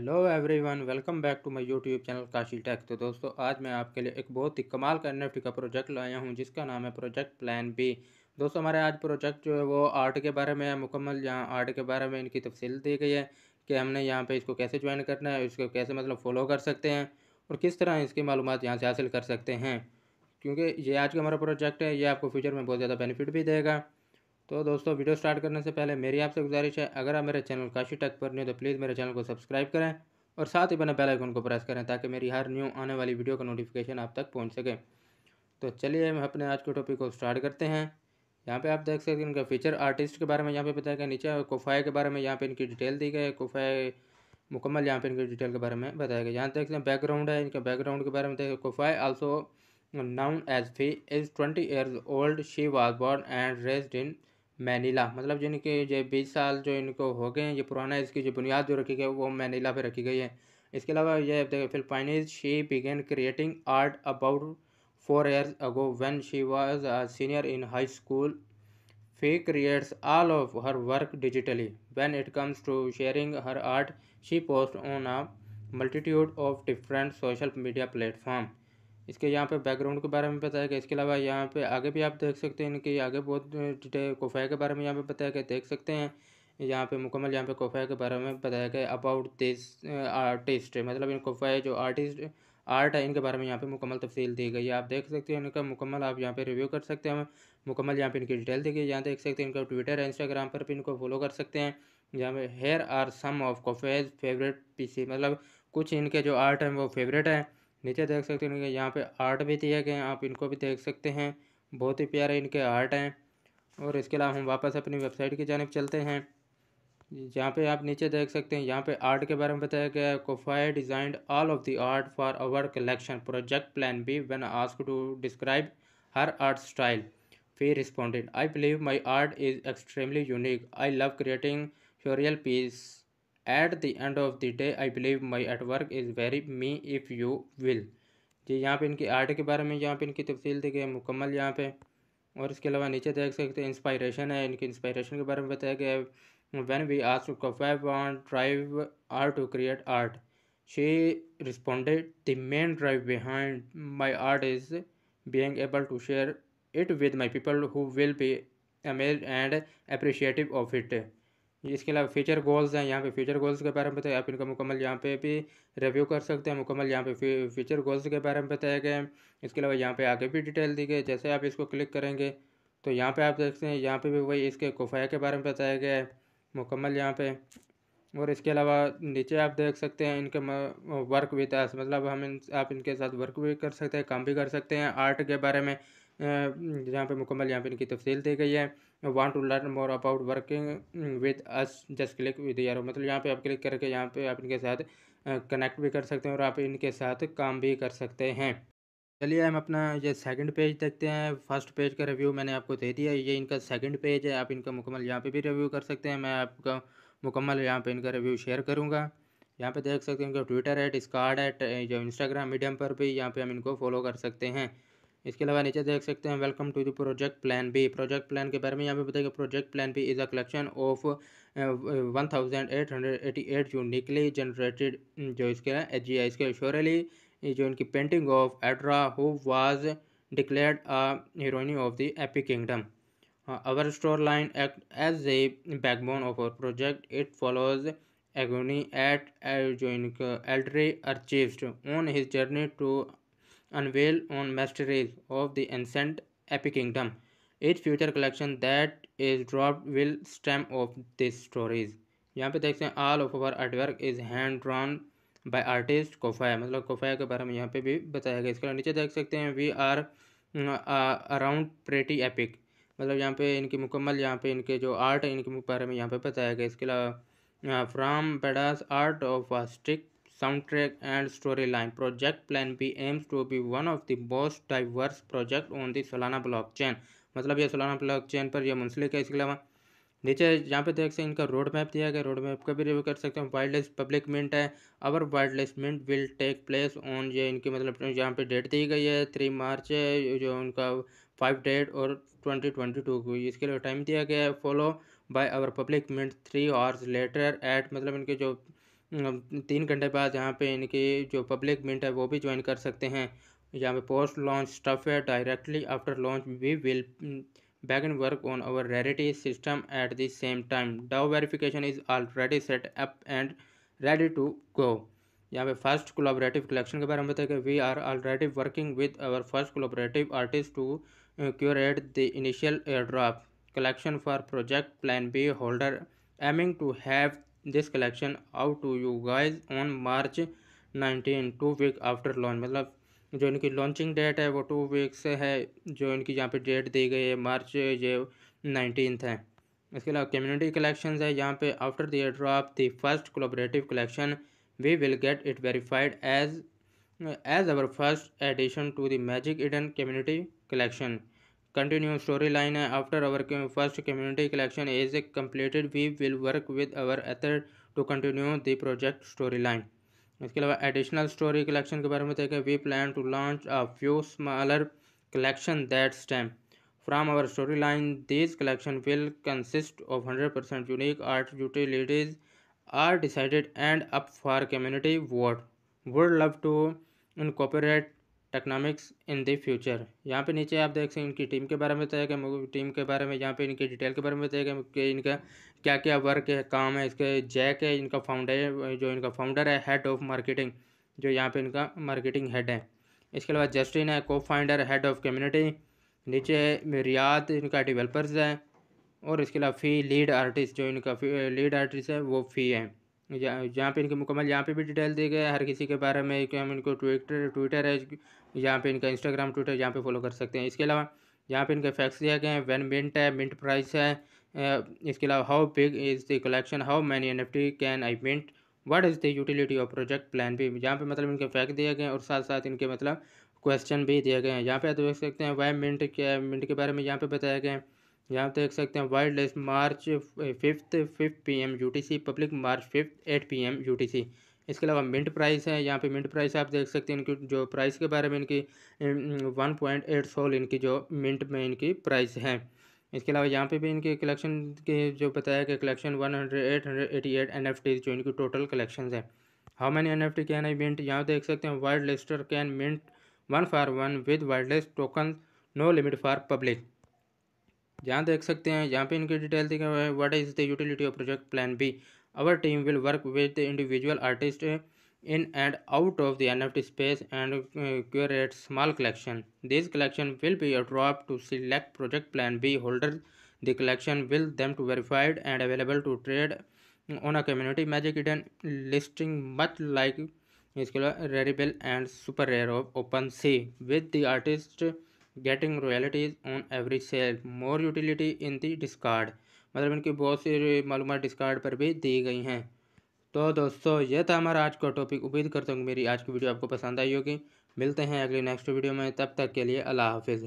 Hello everyone welcome back to my YouTube channel Kashi tech तो दोस्तों आज मैं आपके लिए एक बहुत ही कमाल का एन का प्रोजेक्ट लाया हूँ जिसका नाम है प्रोजेक्ट प्लान बी दोस्तों हमारे आज प्रोजेक्ट जो है वो आर्ट के बारे में है मुकम्मल यहाँ आर्ट के बारे में इनकी तफसील दी गई है कि हमने यहाँ पर इसको कैसे ज्वाइन करना है इसको कैसे मतलब फॉलो कर सकते हैं और किस तरह इसकी मालूम यहाँ से हासिल कर सकते हैं क्योंकि ये आज का हमारा प्रोजेक्ट है ये आपको फ्यूचर में बहुत ज़्यादा बेनिफिट भी देगा तो दोस्तों वीडियो स्टार्ट करने से पहले मेरी आपसे गुजारिश है अगर आप मेरे चैनल काशी टक पर नहीं हो तो प्लीज़ मेरे चैनल को सब्सक्राइब करें और साथ ही बने बेल आइकन को प्रेस करें ताकि मेरी हर न्यू आने वाली वीडियो का नोटिफिकेशन आप तक पहुँच सके तो चलिए हम अपने आज के टॉपिक को स्टार्ट करते हैं यहाँ पर आप देख सकते हैं इनका फीचर आर्टिस्ट के बारे में यहाँ पर बताया गया नीचे कोफाए के बारे में यहाँ पर इनकी डिटेल दी गई है कोफाए मुकम्मल यहाँ पर इनकी डिटेल के बारे में बताया गया यहाँ देख सकते हैं बैकग्राउंड है इनका बैकग्राउंड के बारे में देखें Kofaye also known as Fi is twenty years old she was born and raised in Manila मतलब जिनके ये बीस साल जो इनको हो गए हैं ये पुराना इसकी जो बुनियाद जो रखी गई वो मैनीला पे रखी गई है इसके अलावा ये देखिए she began creating art about four years ago when she was a senior in high school Fi creates all of her work digitally when it comes to sharing her art she post on a multitude of different social media platform इसके यहाँ पे background के बारे में बताया गया इसके अलावा यहाँ पे आगे भी आप देख सकते हैं इनके आगे बहुत डिटेल कोफाए के बारे में यहाँ पे बताया गया देख सकते हैं यहाँ पे मुकम्मल यहाँ पे कोफा के बारे में बताया गया अबाउट दिस आर्टिस्ट मतलब इन कोफाए जो आर्टिस्ट आर्ट है इनके बारे में यहाँ पे मुकम्मल तफसील दी गई है आप देख सकते हैं इनका मुकम्मल आप यहाँ पे रिव्यू कर सकते हैं मुकम्मल यहाँ पे इनकी डिटेल दी गई यहाँ देख सकते हैं इनका ट्विटर है इंस्टाग्राम पर भी इनको फॉलो कर सकते हैं यहाँ पे here are some of Kofaye's favourite pieces मतलब कुछ इनके जो आर्ट हैं वो फेवरेट हैं नीचे देख सकते हैं यहाँ पे आर्ट भी दिए गए हैं आप इनको भी देख सकते हैं बहुत ही प्यारे इनके आर्ट हैं और इसके अलावा हम वापस अपनी वेबसाइट की जानब चलते हैं यहाँ पे आप नीचे देख सकते हैं यहाँ पे आर्ट के बारे में बताया गया है Kofaye designed all of the art for our collection project plan B when asked to describe her art style Fi responded I believe my art is extremely unique I love creating surreal pieces at the end of the day I believe my art work is very me if you will जी यहाँ पे इनकी art के बारे में यहाँ पे इनकी तफसील दी गई है मुकम्मल यहाँ पे और इसके अलावा नीचे देख सकते हैं इंस्पायरेशन है इनकी इंस्पायरेशन के बारे में बताया गया है when we asked what drive her to create art she responded the main drive behind my art is being able to share it with my people who will be amazed and appreciative of it इसके अलावा future goals हैं यहाँ पे future goals के बारे में बताया आप इनका मुकम्मल यहाँ पे भी रिव्यू कर सकते हैं मुकम्मल यहाँ पे फ्यूचर गोल्स के बारे में बताया गया है इसके अलावा यहाँ पे आगे भी डिटेल दी गई जैसे आप इसको क्लिक करेंगे तो यहाँ पे आप देखते हैं यहाँ पे भी वही इसके कोफाया के बारे में बताया गया है मुकम्मल यहाँ पे और इसके अलावा नीचे आप देख सकते हैं इनके वर्क विद मतलब हम इन आप इनके साथ वर्क भी कर सकते हैं काम भी कर सकते हैं आर्ट के बारे में हम्म, जहाँ पे मुकम्मल यहाँ पे इनकी तफसील दी गई है want to learn more about working with us just click with यार मतलब यहाँ पे आप क्लिक करके यहाँ पे आप इनके साथ कनेक्ट भी कर सकते हैं और आप इनके साथ काम भी कर सकते हैं चलिए हम अपना ये सेकंड पेज देखते हैं फर्स्ट पेज का रिव्यू मैंने आपको दे दिया ये इनका सेकंड पेज है आप इनका मुकम्मल यहाँ पे भी रिव्यू कर सकते हैं मैं आपका मुकम्मल यहाँ पे इनका रिव्यू शेयर करूँगा यहाँ पे देख सकते हैं इनका ट्विटर है डिस्कार्ड है जो इंस्टाग्राम मीडियम पर भी यहाँ पे हम इनको फॉलो कर सकते हैं इसके अलावा नीचे देख सकते हैं welcome to the project plan B project plan के बारे में यहाँ पे बताएगा project plan B is a collection of one thousand eight hundred eighty eight uniquely generated जो इसके एच जी आई इसके शोरली जो इनकी painting of Edra who was declared a heroine of the epic kingdom our storyline act as a backbone of our project it follows agony at जो इनका एल्ड्री archive on his journey to unveiled on Mysteries of the ancient Epic kingdom Each future collection that is dropped will stem of this stories यहाँ पे देखते हैं all of our artwork is hand drawn by artist Kofaye मतलब Kofaye के बारे में यहाँ पे भी बताया गया इसके अलावा नीचे देख सकते हैं we are around pretty epic मतलब यहाँ पे इनकी मुकम्मल यहाँ पे इनके जो आर्ट है इनके बारे में यहाँ पे बताया गया इसके अलावा from badass art of stick soundtrack and storyline. Project Plan B aims to be one of the most diverse project on the Solana blockchain. मतलब ये सोलाना ब्लॉकचेन पर यह मुंसलिक है इसके अलावा नीचे यहाँ पे देख सकते हैं इनका रोड मैप दिया गया रोड मैप का भी रिव्यू कर सकते हैं वाइल्ड लाइफ पब्लिक मिंट है our wild life mint will take place on ये इनकी मतलब यहाँ पे डेट दी गई है थ्री मार्च है जो उनका फाइव डेट और ट्वेंटी ट्वेंटी टू को इसके लिए टाइम दिया गया है follow by our public mint three hours later at मतलब इनके जो तीन घंटे बाद यहाँ पे इनकी जो पब्लिक मिंट है वो भी ज्वाइन कर सकते हैं यहाँ पे पोस्ट लॉन्च स्टफ है directly after launch we will backend work on our rarity system at the same time DAO verification is already set up and ready to go यहाँ पे फर्स्ट कोलाबरेटिव कलेक्शन के बारे में बताया कि we are already working with our first collaborative artist to curate the initial airdrop collection for project plan B holder aiming to have this collection out to you guys on March nineteen two week after launch मतलब जो इनकी launching date है वो two weeks है जो इनकी यहाँ पे डेट दी गई है मार्च ये नाइनटीनथ है इसके अलावा कम्युनिटी कलेक्शन है यहाँ पे after the drop the first collaborative collection we will get it verified as as our first edition to the Magic Eden community collection continue storyline है after our first community collection is a completed we will work with our author to continue the project storyline इसके अलावा additional story collection के बारे में देखें we plan to launch a few smaller collection that STEM from our storyline this collection will consist of hundred percent unique art utilities are decided and up for community what would love to incorporate tokenomics in the future यहाँ पे नीचे आप देख सकते हैं इनकी team के बारे में बताया गया टीम के बारे में यहाँ पे इनकी डिटेल के बारे में बताया गया कि इनका क्या क्या वर्क है काम है इसके जैक है इनका फाउंडर जो इनका फाउंडर है हेड ऑफ मार्केटिंग जो यहाँ पे इनका मार्केटिंग हेड है इसके अलावा जस्टिन है को फाउंडर हेड ऑफ कम्युनिटी नीचे रियात इनका डिवेलपर्स है और इसके अलावा फ़ी लीड आर्टिस्ट जो इनका लीड आर्टिस्ट है वो फ़ी है जहाँ पे इनके मुकम्मल यहाँ पे भी डिटेल दी गई है हर किसी के बारे में कि हम इनको ट्विटर ट्विटर है यहाँ पे इनका इंस्टाग्राम ट्विटर यहाँ पे फॉलो कर सकते हैं इसके अलावा यहाँ पे इनके फैक्स दिए गए हैं वैन मिंट है मिंट प्राइस है इसके अलावा how big is the collection how many N can I mint what is the utility of project plan भी यहाँ पर मतलब इनके फैक्स दिए गए हैं और साथ साथ इनके मतलब क्वेश्चन भी दिए गए हैं यहाँ पे आप देख सकते हैं वह मिनट क्या मिनट के बारे में यहाँ पे बताया गया है यहाँ देख सकते हैं wild life March fifth fifth P M U T C public March fifth eight P M U T C इसके अलावा मिंट प्राइस है यहाँ पे मिंट प्राइस आप देख सकते हैं इनकी जो प्राइस के बारे में इनकी वन पॉइंट एट सोल इनकी जो मिंट में इनकी प्राइस है इसके अलावा यहाँ पे भी इनके कलेक्शन के जो बताया कि collection one hundred eight hundred eighty eight N F जो इनकी टोटल कलेक्शन है how many N F T can I mint यहाँ देख सकते हैं wild lister can mint one for one with wild token no limit for public यहाँ देख सकते हैं यहाँ पे इनकी डिटेल दिखे हुए हैं what is the utility of project plan B our team will work with the individual artist in and out of the N F T space and curate small collection this collection will be a drop to select project plan B holder the collection will them to verified and available to trade on a community magic Eden listing much like इसके अलावा Rarible and SuperRare open C with the artist getting royalties on every sale more utility in the Discord मतलब इनकी बहुत सी मालूम discard पर भी दी गई हैं तो दोस्तों यह था हमारा आज का टॉपिक उम्मीद करता हूँ मेरी आज की वीडियो आपको पसंद आई होगी मिलते हैं अगले नेक्स्ट वीडियो में तब तक के लिए अल्लाह हाफिज़